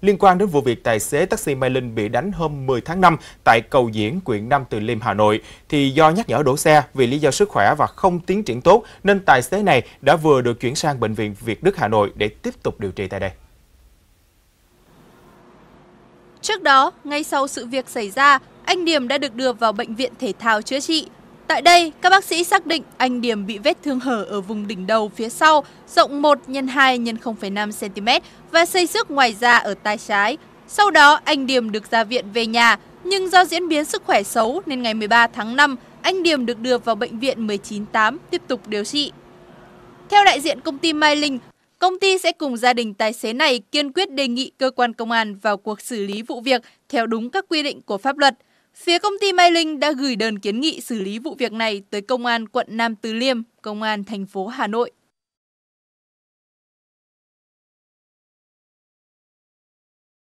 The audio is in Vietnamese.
liên quan đến vụ việc tài xế taxi Mai Linh bị đánh hôm 10 tháng 5 tại cầu diễn, quyện Nam Từ Liêm, Hà Nội. Thì do nhắc nhở đổ xe vì lý do sức khỏe và không tiến triển tốt nên tài xế này đã vừa được chuyển sang Bệnh viện Việt Đức, Hà Nội để tiếp tục điều trị tại đây. Trước đó, ngay sau sự việc xảy ra, anh Điểm đã được đưa vào Bệnh viện Thể thao chữa trị Tại đây, các bác sĩ xác định anh Điểm bị vết thương hở ở vùng đỉnh đầu phía sau, rộng 1 x 2 x 0,5 cm và xây xước ngoài da ở tay trái. Sau đó, anh Điểm được ra viện về nhà, nhưng do diễn biến sức khỏe xấu nên ngày 13 tháng 5, anh Điểm được đưa vào bệnh viện 198 tiếp tục điều trị. Theo đại diện công ty Mai Linh, công ty sẽ cùng gia đình tài xế này kiên quyết đề nghị cơ quan công an vào cuộc xử lý vụ việc theo đúng các quy định của pháp luật – Phía công ty Mai Linh đã gửi đơn kiến nghị xử lý vụ việc này tới công an quận Nam Từ Liêm, công an thành phố Hà Nội